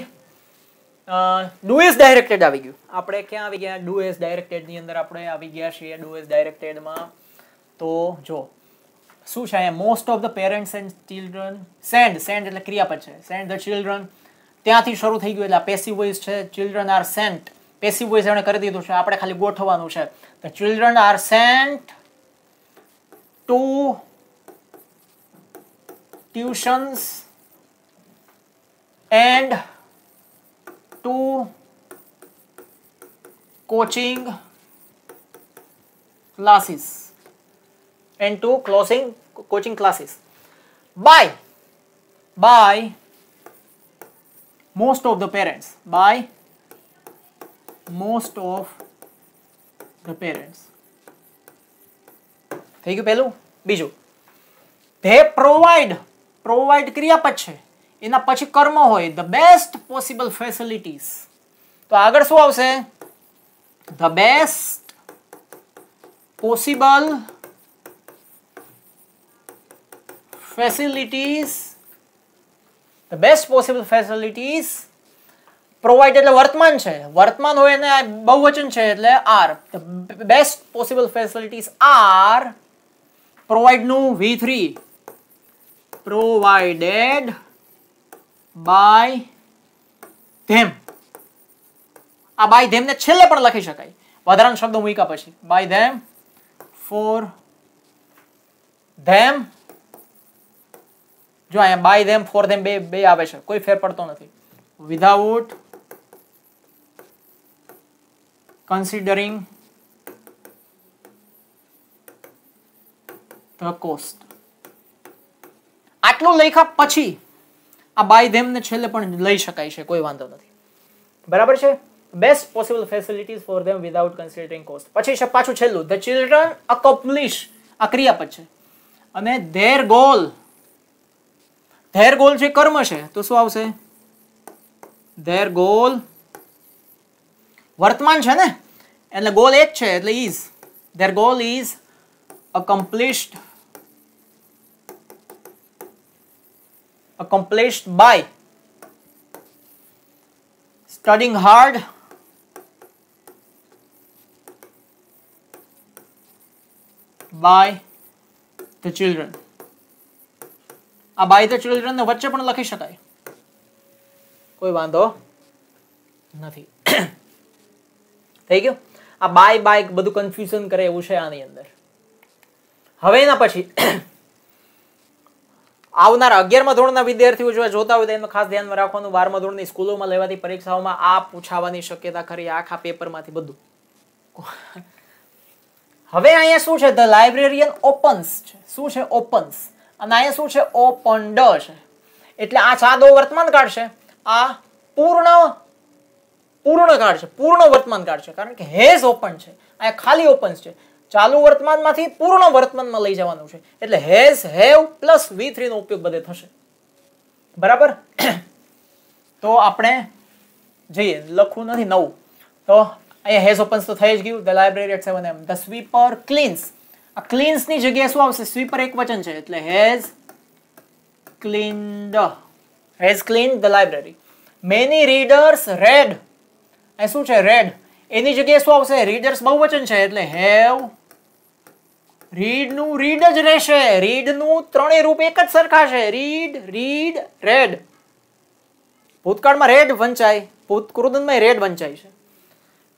ડુ એઝ ડાયરેક્ટેડ આવી ગયું આપણે ક્યાં આવી ગયા ડુ એઝ ડાયરેક્ટેડની અંદર આપણે આવી ગયા છીએ ડુ એઝ ડાયરેક્ટેડમાં તો જો શું છે અહીંયા most of the parents and children send send એટલે ક્રિયાપદ છે સેન્ડ ધ ચિલ્ડ્રન ત્યાંથી શરૂ થઈ ગયું એટલે આ પેસિવ વોઇસ છે children are sent passive voice એણે કરી દીધું છે આપણે ખાલી ગોઠવવાનું છે the children are sent to tuitions and to coaching classes and to closing coaching classes by by most of the parents by most of the parents થઈ ગયું પહેલું બીજું they provide provide ક્રિયાપદ છે એના પછી કર્મ હોય ધ બેસ્ટ પોસિબલ ફેસિલિટીઝ તો આગળ શું આવશે the best possible facilities the best possible facilities provide એટલે વર્તમાન છે વર્તમાન હોય અને બહુવચન છે એટલે are the best possible facilities are provide નું V three provided by them આ બાય ધેમને છેલ્લે પણ લખી શકાય વધારાના શબ્દો મૂક્યા પછી બાય ધેમ ફોર ધેમ જો અહીંયા બાય ધેમ ફોર ધેમ બે બે આવે છે કોઈ ફેર પડતો નથી વિધાઉટ કન્સિડરિંગ ધ કોસ્ટ આટલું લખ્યા પછી આ બાય ધેમને છેલ્લે પણ લઈ શકાય છે કોઈ વાંધો નથી બરાબર છે best possible facilities for them without considering cost પછી છે પાછું છેલ્લું ધ ચિલ્ડ્રન અકોમ્પ્લિશ આ ક્રિયાપદ છે અને ધેર ગોલ ધેર ગોલ જે કર્મ છે તો શું આવશે ધેર ગોલ વર્તમાન છે ને એટલે ગોલ એક છે એટલે is there goal is accomplished accomplished by studying hard by the children આ બાય ધ ચિલ્ડ્રન ને વચ્ચે પણ લખી શકાય કોઈ વાંધો નથી થઈ ગયું આ બાય બાય બધું કન્ફ્યુઝન કરે એવું છે આની અંદર હવે એના પછી આવનારા અગિયારમા ધોરણના વિદ્યાર્થીઓ જો જોતા હોય તો એનું ખાસ ધ્યાનમાં રાખવાનું બારમા ધોરણની સ્કૂલોમાં લેવાતી પરીક્ષાઓમાં આ પૂછાવાની શક્યતા ખરી આખા પેપરમાંથી બધું હવે અહીંયા શું છે ધ લાઇબ્રેરિયન ઓપન્સ શું છે ઓપન્સ અને અહીંયા શું છે ઓપન ડ છે એટલે આ સાદો વર્તમાન કાળ છે આ પૂર્ણ પૂર્ણ કાળ છે પૂર્ણ વર્તમાન કાળ છે કારણ કે હેઝ ઓપન છે અહીંયા ખાલી ઓપન્સ છે ચાલુ વર્તમાનમાંથી પૂર્ણ વર્તમાનમાં લઈ જવાનું છે એટલે હેઝ હેવ પ્લસ વી થ્રીનો ઉપયોગ બધે થશે બરાબર તો આપણે જઈએ લખવું નથી નવું તો અહીંયા હેઝ ઓપન્સ તો થઈ જ ગયું the library at seven AM the sweeper cleans આ ક્લીન્સની જગ્યાએ શું આવશે સ્વીપર એક વચન છે એટલે has clean the has clean the library many readers read એ શું છે રેડ એની જગ્યાએ શું આવશે રીડર્સ બહુ વચન છે એટલે હેવ રીડ નું રીડ જ રહેશે રીડ નું ત્રણેય રૂપ એક જ સરખા છે રીડ રીડ રેડ ભૂતકાળમાં રેડ વંચાય ભૂતકૃદનમાં રેડ વંચાય છે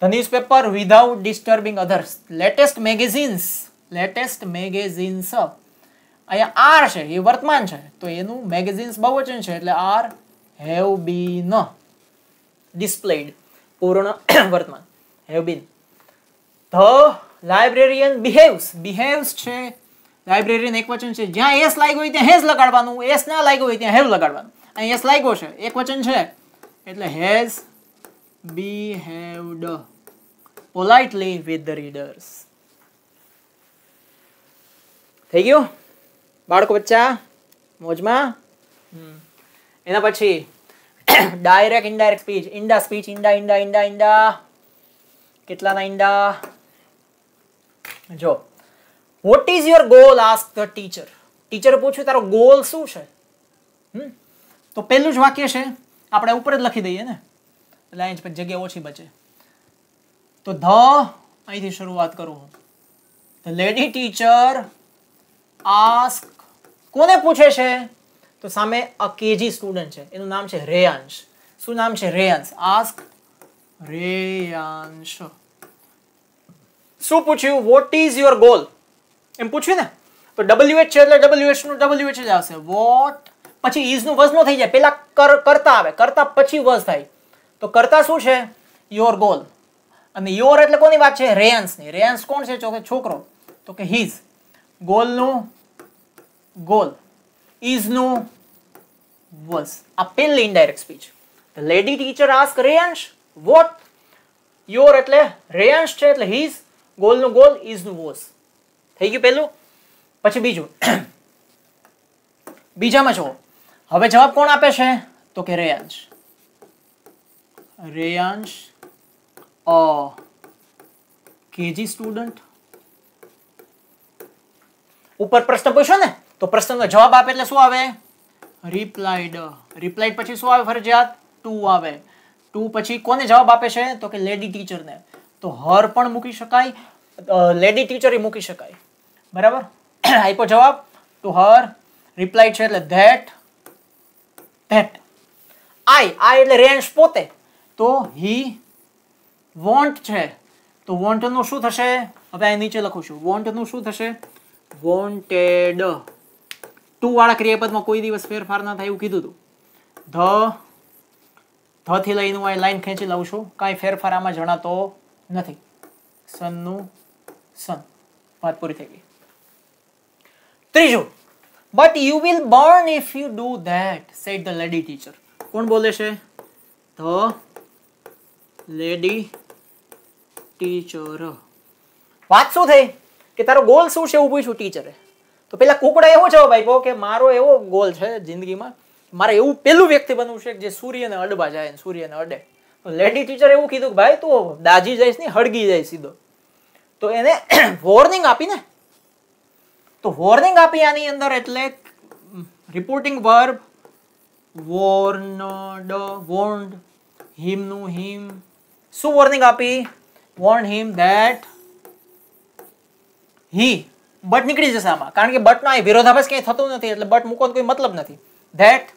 the newspaper without disturbing others latest magazines latest magazines અહીંયા આર છે એ વર્તમાન છે તો એનું મેગેઝિન્સ બહુવચન છે એટલે આર હેવ બીન ડિસ્પ્લેડ પૂર્ણ [COUGHS] વર્તમાન have been the librarian behaves behaves છે લાઇબ્રેરિયન એક વચન છે જ્યાં એસ લાગ્યો હોય ત્યાં હેઝ લગાડવાનું એસ ના લાગ્યો હોય ત્યાં હેવ લગાડવાનું અહીં એસ લાગ્યો છે એક વચન છે એટલે has behaved politely with the readers થઈ ગયું બાળકો બચ્ચા મોજમાં એના પછી ડાયરેક્ટ ઇનડાયરેક્ટ સ્પીચ ઇન્ડા સ્પીચ ઇન્ડા ઇન્ડા ઇન્ડા ઇન્ડા કેટલાના ઇન્ડા જો what is your goal ask the teacher ટીચરે પૂછ્યું તારો ગોલ શું છે તો પહેલું જ વાક્ય છે આપણે ઉપર જ લખી દઈએ ને એટલે અહીં પછી જગ્યા ઓછી બચે તો ધ અહીંથી શરૂઆત કરું હું ધ લેડી ટીચર આસ્ક કોને પૂછે છે તો સામે અ કેજી સ્ટુડન્ટ છે એનું નામ છે રેયાંશ શું નામ છે રેયાંશ આસ્ક રેયાંશ શું પૂછ્યું વોટ ઇઝ યોર ગોલ એમ પૂછ્યું ને તો ડબલ્યુ એચ છે એટલે ડબલ્યુ ડબલ્યુએચ નું એચ જ આવશે વોટ પછી ઇઝ નું વઝ નો થઈ જાય પેલા કરતા આવે કરતા પછી વઝ થાય તો કરતા શું છે યોર ગોલ અને યોર એટલે કોની વાત છે રેયન્સની રેયન્સ કોણ છે છોકરો તો કે હિઝ ગોલનું ગોલ ઇઝનું વઝ આ પેલી indirect speech lady teacher ask Reyansh what your એટલે રેયન્સ છે એટલે હિઝ ગોલનો ગોલ ઇઝનું વોઝ થઈ ગયું પહેલું પછી બીજું [CLEARS THROAT] બીજામાં જુઓ હવે જવાબ કોણ આપે છે તો કે રેયાંશ રેયાંશ અ કેજી સ્ટુડન્ટ ઉપર પ્રશ્ન પૂછો ને તો પ્રશ્નનો જવાબ આપે એટલે શું આવે રિપ્લાઈડ રિપ્લાઈડ પછી શું આવે ફરજિયાત ટુ આવે ટુ પછી કોને જવાબ આપે છે તો કે લેડી ટીચરને તો હર પણ મૂકી શકાય લેડી ટીચર એ મૂકી શકાય બરાબર આપ્યો જવાબ ટુ હર રિપ્લાય છે એટલે ધેટ ધેટ આઈ આઈ એટલે રેન્જ પોતે તો હી વોન્ટ છે તો વોન્ટનું શું થશે હવે અહીં નીચે લખું છું વોન્ટનું શું થશે વોન્ટેડ ટુ વાળા ક્રિયાપદમાં કોઈ દિવસ ફેરફાર ના થાય એવું કીધું હતું ધ ધથી લઈને હું અહીં લાઈન ખેંચી લઉં છું કાંઈ ફેરફાર આમાં જણાતો નથી સનનું સન વાત પૂરી થઈ ગઈ ત્રીજું but you will burn if you do that said the lady teacher કોણ બોલે છે ધ લેડી ટીચર વાત શું થઈ કે તારો ગોલ શું છે એવું પૂછ્યું ટીચરે તો પેલા કુકડા એવો ભાઈ કહો કે મારો એવો ગોલ છે જિંદગીમાં મારે એવું પેલું વ્યક્તિ બનવું છે જે સૂર્યને અડવા જાય સૂર્યને અડે લેડી ટીચર એવું કીધું કે ભાઈ તું દાજી જઈશ ને હળગી જાય સીધો તો એને વોર્નિંગ [CLEARS THROAT] આપીને તો વોર્નિંગ આપી આની અંદર એટલે રિપોર્ટિંગ વર્બ વોર્નડ વોર્ન્ડ હિમનું હિમ શું વોર્નિંગ આપી warn him that he but નીકળી જશે આમાં કારણ કે બટનો અહીં વિરોધાભાસ ક્યાંય થતું નથી એટલે બટ મૂકવાનો કોઈ મતલબ નથી ધેટ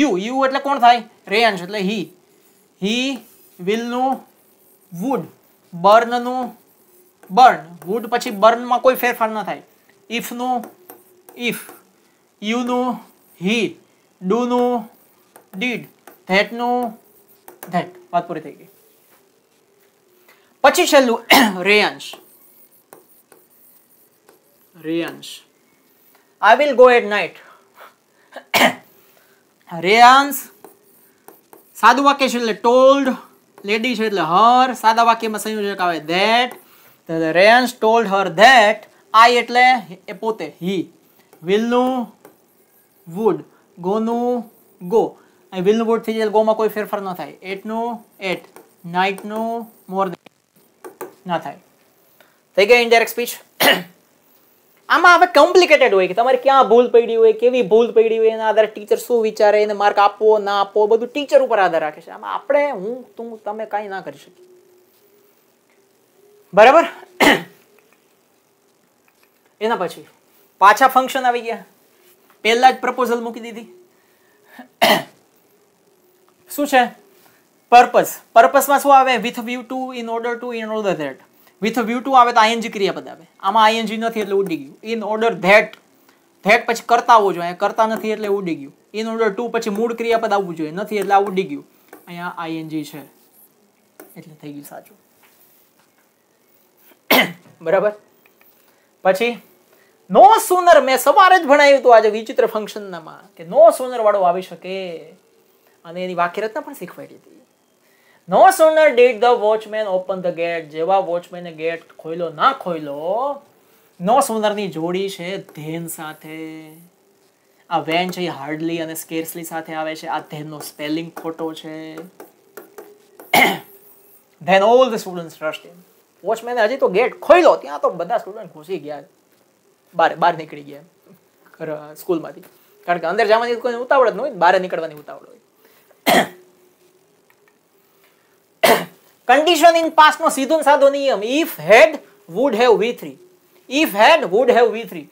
યુ યુ એટલે કોણ થાય રેયન્સ એટલે હી હી વિલનું વુડ બર્નનું बर्न वुड પછી બર્ન માં કોઈ ફેરફાર ન થાય ઇફ નો ઇફ યુ નો હી ડુ નો ડીડ ધેટ નો ધેટ વાત પૂરી થઈ ગઈ પછી シェルુ Reyansh Reyansh I will go at night Reyansh સાદા વાક્ય છે એટલે ટોલ્ડ લેડી છે એટલે હર સાદા વાક્યમાં સંયોજક આવે that the Rayans her that I એટલે એ પોતે હી will નું would ગો નું go અહીં will વુડ would થઈ જાય ગોમાં કોઈ ફેરફાર ન થાય it નું it night નું ના થાય થઈ ગઈ ઇન્ડિયરેક્ટ સ્પીચ આમાં હવે કોમ્પ્લિકેટેડ હોય કે તમારે ક્યાં ભૂલ પડી હોય કેવી ભૂલ પડી હોય એના આધારે ટીચર શું વિચારે એને માર્ક આપવો ના આપવો બધું ટીચર ઉપર આધાર રાખે છે આમાં આપણે હું તું તમે કાંઈ ના કરી શકીએ બરાબર એના પછી પાછા ફંક્શન આવી ગયા પહેલા જ પ્રપોઝલ મૂકી દીધી સુચે परपસ परपસ માં શું આવે with V to in order to in order that with V to આવે તો આઈએનજી ક્રિયાપદ આવે આમાં આઈએનજી નથી એટલે ઉડી ગયું ઇન ઓર્ડર ધેટ ધેટ પછી કરતા હો જો અહી કરતા નથી એટલે ઉડી ગયું ઇન ઓર્ડર ટુ પછી મૂળ ક્રિયાપદ આવવું જોઈએ નથી એટલે આ ઉડી ગયું અહી આઈએનજી છે એટલે થઈ ગયું સાચું બરાબર પછી નો સુનર મેં સવારે જ ભણાવ્યું હતું આજે વિચિત્ર ફંક્શનમાં કે નો સુનર વાળો આવી શકે અને એની વાક્ય રચના પણ શીખવાડી હતી no sooner did the watchman open the gate જેવા વોચમેને ગેટ ખોલ્યો ના ખોલ્યો નો સુનરની જોડી છે ધેન સાથે આ વેન છે એ હાર્ડલી અને સ્કેર્સલી સાથે આવે છે આ ધેનનો સ્પેલિંગ ખોટો છે [COUGHS] then all the students trust in વોચમેને હજી તો ગેટ ખોલ્યો ત્યાં તો બધા સ્ટુડન્ટ ઘૂસી ગયા બહાર બહાર નીકળી ગયા સ્કૂલમાંથી કારણ કે અંદર જવાની કોઈ ઉતાવળ જ ન હોય બહાર નીકળવાની ઉતાવળ હોય કન્ડિશનિંગ પાસ્ટનો સીધો સાધો નિયમ if had would have V three if had would have V three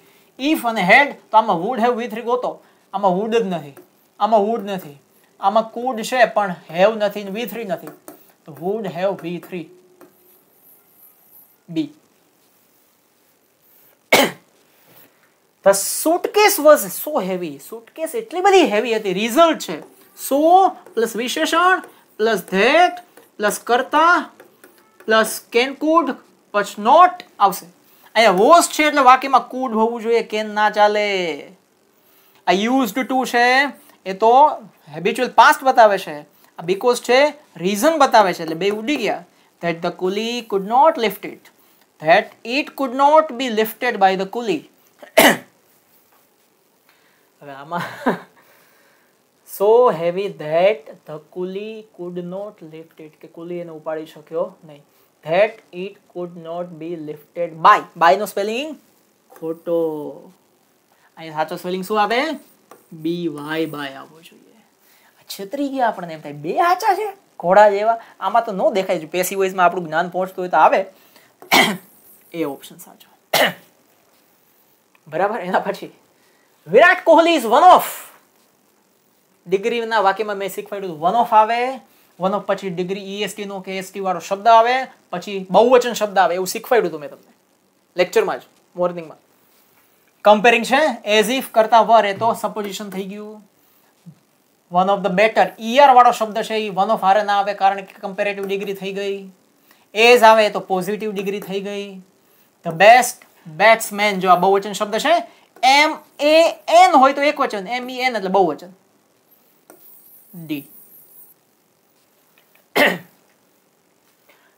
if અને હેડ તો આમાં વુડ હેવ વી થ્રી ગોતો આમાં વુડ જ નથી આમાં વુડ નથી આમાં કુડ છે પણ હેવ નથી વી થ્રી નથી would have V three B. The suitcase was so heavy suitcase એટલી બધી હેવી હતી રિઝલ્ટ છે સો પ્લસ વિશેષણ પ્લસ ધેટ પ્લસ કરતા પ્લસ કેન કુડ પછ નોટ આવશે અહીંયા વોઝ છે એટલે વાક્યમાં કુડ હોવું જોઈએ કેન ના ચાલે આ યુઝડ ટુ છે એ તો હેબિચ્યુઅલ પાસ્ટ બતાવે છે આ બીકોઝ છે રીઝન બતાવે છે એટલે બે ઉડી ગયા that the coolie could not lift it that it could not be lifted by the coolie. so heavy that the coolie could not lift it. કે કુલી એને ઉપાડી શક્યો નહીં that it could not be lifted by. by નો spelling ખોટો અહીં સાચો spelling શું આવે બી વાય બાય આવવો જોઈએ છેતરી ગયા આપણને એમ થાય બે આચા છે ઘોડા જેવા આમાં તો ન દેખાય પેસી વોઇઝમાં આપણું જ્ઞાન પહોંચતું હોય તો આવે એ ઓપ્શન સાચો બરાબર એના પછી Virat Kohli is one of ડિગ્રીના વાક્યમાં મેં શીખવાડ્યું વન ઓફ આવે વન ઓફ પછી ડિગ્રી ઈએસટી e નો કે એસટી e વાળો શબ્દ આવે પછી બહુવચન શબ્દ આવે એવું શીખવાડ્યું હતું મેં તમને લેક્ચરમાં જ મોર્નિંગમાં કમ્પેરિંગ છે એઝ ઇફ કરતા વર એ તો સપોઝિશન થઈ ગયું one of the better er વાળો શબ્દ છે એ વન ઓફ હારે ના આવે કારણ કે કમ્પેરેટિવ ડિગ્રી થઈ ગઈ એઝ આવે તો પોઝિટિવ ડિગ્રી થઈ ગઈ ધ બેસ્ટ બેટ્સમેન જો આ બહુવચન શબ્દ છે એમ એ એન હોય તો એક વચન એમ ઈ એન એટલે બહુવચન ડી [CLEARS THROAT]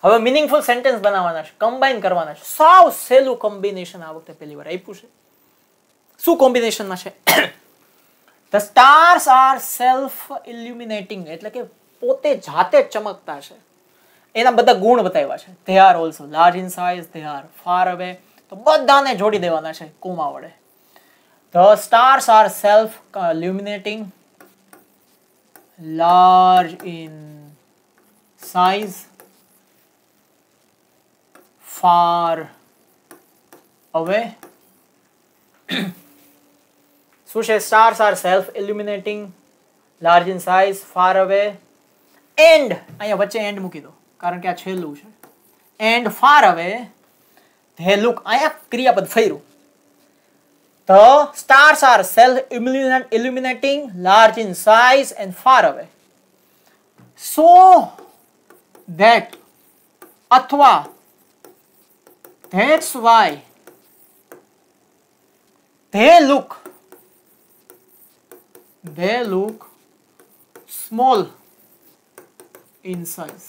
હવે મિનિંગફુલ સેન્ટેન્સ બનાવવાના છે કમ્બાઈન કરવાના છે સાવ સહેલું કોમ્બિનેશન આ વખતે પહેલી વાર આપ્યું છે શું કોમ્બિનેશનમાં છે the stars are self illuminating એટલે કે પોતે જાતે ચમકતા છે એના બધા ગુણ બતાવ્યા છે they are also large in size they are far away તો બધાને જોડી દેવાના છે કોમા વડે the stars are self luminating large in size far away શું છે stars are self illuminating large in size far away and અહીંયા વચ્ચે એન્ડ મૂકી દો કારણ કે આ છેલ્લું છે and far away they look અહીંયા ક્રિયાપદ ફર્યું The stars are self-illuminating, large in size and far away. So that, athwa, that's why they look, they look small in size.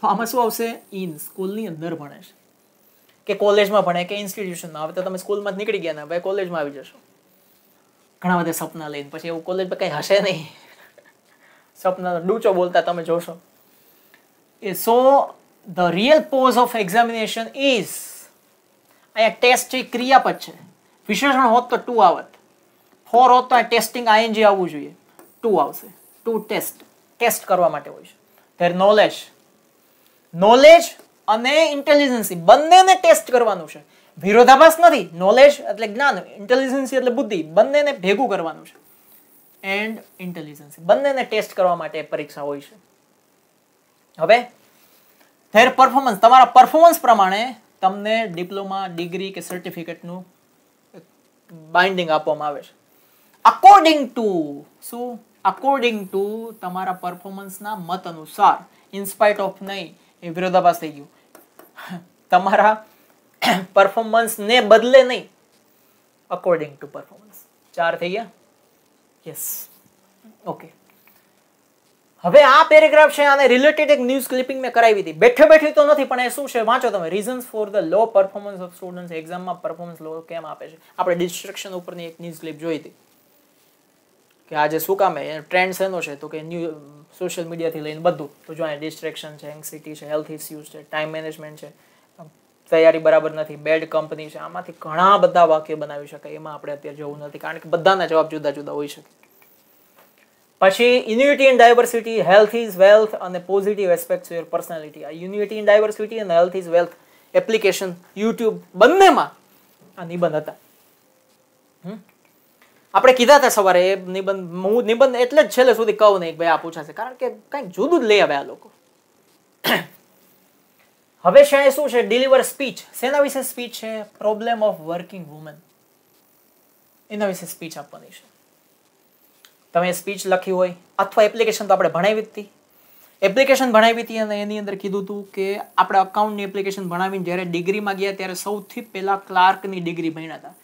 તો આમાં શું આવશે ઇન સ્કૂલની અંદર ભણે છે કે કોલેજમાં ભણે કે ઇન્સ્ટિટ્યુશનમાં હવે તો તમે સ્કૂલમાં નીકળી ગયા ને ભાઈ કોલેજમાં આવી જશો ઘણા બધા સપના લઈને પછી એવું કોલેજમાં કંઈ હશે નહીં સપના ડૂચો બોલતા તમે જોશો એ so the real purpose of examination is અહીંયા ટેસ્ટ છે ક્રિયાપદ છે વિશેષણ હોત તો ટુ આવત ફોર હોત તો ટેસ્ટિંગ આઈએનજી આવવું જોઈએ ટુ આવશે ટુ ટેસ્ટ ટેસ્ટ કરવા માટે હોય છે ધેર નોલેજ નોલેજ અને ઇન્ટેલિજન્સી બંનેને ટેસ્ટ કરવાનું છે વિરોધાભાસ નથી નોલેજ એટલે જ્ઞાન ઇન્ટેલિજન્સી એટલે બુદ્ધિ બંનેને ભેગું કરવાનું છે એન્ડ ઇન્ટેલિજન્સી બંનેને ટેસ્ટ કરવા માટે પરીક્ષા હોય છે હવે ધેર પરફોર્મન્સ તમારા પરફોર્મન્સ પ્રમાણે તમને ડિપ્લોમા ડિગ્રી કે સર્ટિફિકેટનું બાઇન્ડિંગ આપવામાં આવે છે અકોર્ડિંગ ટુ શું અકોર્ડિંગ ટુ તમારા પરફોર્મન્સના મત અનુસાર ઇન્સ્પાઇટ ઓફ નહીં વિરોધાભાસ થઈ ગયું તમારા પરફોર્મન્સ ને બદલે નહીં અકોર્ડિંગ ટુ પરફોર્મન્સ ચાર થઈ ગયા યસ ઓકે હવે આ પેરેગ્રાફ છે આને રિલેટેડ એક ન્યૂઝ ક્લિપિંગ મેં કરાવી હતી બેઠે બેઠી તો નથી પણ એ શું છે વાંચો તમે reasons for the low performance of students એક્ઝામમાં પરફોર્મન્સ લો કેમ આપે છે આપણે ડિસ્ટ્રક્શન ઉપરની એક ન્યૂઝ ક્લિપ જોઈ હતી કે આજે શું કામે ટ્રેન્ડ શેનો છે તો કે ન્યૂ સોશિયલ મીડિયાથી લઈને બધું તો જો અહીંયા ડિસ્ટ્રેક્શન છે એન્સિટી છે હેલ્થ ઇસ્યુઝ છે ટાઈમ મેનેજમેન્ટ છે તૈયારી બરાબર નથી બેડ કંપની છે આમાંથી ઘણા બધા વાક્ય બનાવી શકાય એમાં આપણે અત્યારે જોવું નથી કારણ કે બધાના જવાબ જુદા જુદા હોઈ શકે પછી unity and diversity health is wealth અને પોઝિટિવ એસ્પેક્ટ યોર પર્સનાલિટી આ યુનિટી એન્ડ ડાયવર્સિટી અને health is wealth application YouTube બંનેમાં આ નિબંધ હતા હમ આપણે કીધા હતા સવારે એ નિબંધ હું નિબંધ એટલે જ છેલ્લે સુધી કહું નહીં ભાઈ આ પૂછાશે કારણ કે કંઈક જુદું જ લઈ આવે આ લોકો [CLEARS THROAT] હવે શાએ શું છે ડિલિવર સ્પીચ શેના વિશે સ્પીચ છે પ્રોબ્લેમ ઓફ વર્કિંગ વુમેન એના વિશે સ્પીચ આપવાની છે તમે સ્પીચ લખી હોય અથવા એપ્લિકેશન તો આપણે ભણાવી હતી એપ્લિકેશન ભણાવી હતી અને એની અંદર કીધું હતું કે આપણે અકાઉન્ટની એપ્લિકેશન ભણાવીને જ્યારે ડિગ્રીમાં ગયા ત્યારે સૌથી પહેલાં ક્લાર્કની ડિગ્રી ભણ્યા હતા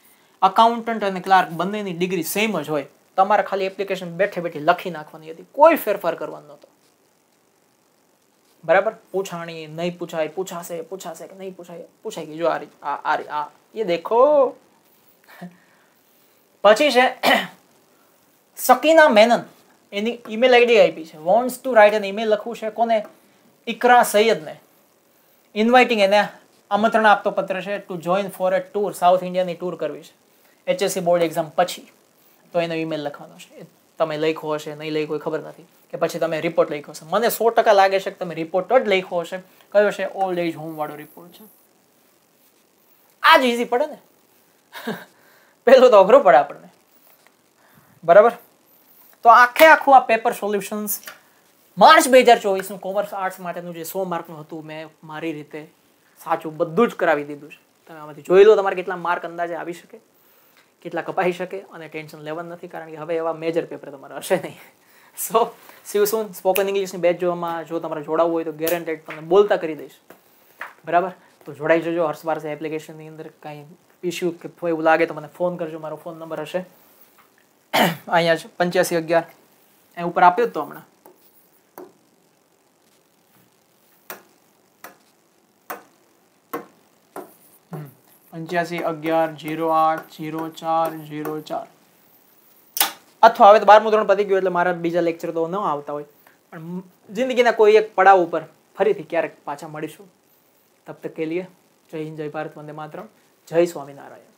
અકાઉન્ટન્ટ અને ક્લાર્ક બંનેની ડિગ્રી સેમ જ હોય તમારે ખાલી એપ્લિકેશન બેઠે બેઠી લખી નાખવાની હતી કોઈ ફેરફાર કરવાનો નહોતો બરાબર પૂછાણી નહીં પૂછાય પૂછાશે પૂછાશે કે નહીં પૂછાય પૂછાય ગઈ જો આ રીત આ આ આ એ દેખો પછી છે સકીના મેનન એની ઈમેલ આઈડી આપી છે wants to write an email લખવું છે કોને ઇકરા સૈયદને ઇન્વાઇટિંગ એને આમંત્રણ આપતો પત્ર છે to join for a tour south ઇન્ડિયાની ટૂર કરવી છે એચએસસી બોર્ડ એક્ઝામ પછી તો એનો ઈમેલ લખવાનો છે તમે લખ્યો હશે નહીં લખ્યો હોય ખબર નથી કે પછી તમે રિપોર્ટ લખ્યો હશે મને સો ટકા લાગે છે કે તમે રિપોર્ટ જ લખ્યો હશે કયો છે ઓલ્ડ એજ હોમવાળો રિપોર્ટ છે આ જ ઇઝી પડે ને [LAUGHS] પહેલું તો અઘરો પડે આપણને બરાબર તો આખે આખું આ પેપર સોલ્યુશન્સ માર્ચ બે હજાર ચોવીસનું કોમર્સ આર્ટ્સ માટેનું જે સો માર્કનું હતું મેં મારી રીતે સાચું બધું જ કરાવી દીધું છે તમે આમાંથી જોઈ લો તમારે કેટલા માર્ક અંદાજે આવી શકે કેટલા કપાઈ શકે અને ટેન્શન લેવાનું નથી કારણ કે હવે એવા મેજર પેપર તમારા હશે નહીં સો સીવ સૂન સ્પોકન ઇંગ્લિશની બેચ જોવામાં જો તમારે જોડાવવું હોય તો ગેરંટેડ તમને બોલતા કરી દઈશ બરાબર તો જોડાઈ જજો હર્ષ બારસ એપ્લિકેશનની અંદર કાંઈ ઇસ્યુ કે એવું લાગે તો મને ફોન કરજો મારો ફોન નંબર હશે [COUGHS] અહીંયા જ પંચ્યાસી અગિયાર એ ઉપર આપ્યો જ તો હમણાં પંચ્યાસી અગિયાર જીરો આઠ જીરો ચાર જીરો ચાર અથવા હવે તો બારમું ધોરણ પતી ગયું એટલે મારા બીજા લેક્ચર તો ન આવતા હોય પણ જિંદગીના કોઈ એક પડાવ ઉપર ફરીથી ક્યારેક પાછા મળીશું તબ તક કે લીએ જય હિન્દ જય ભારત વંદે માત્ર જય સ્વામિનારાયણ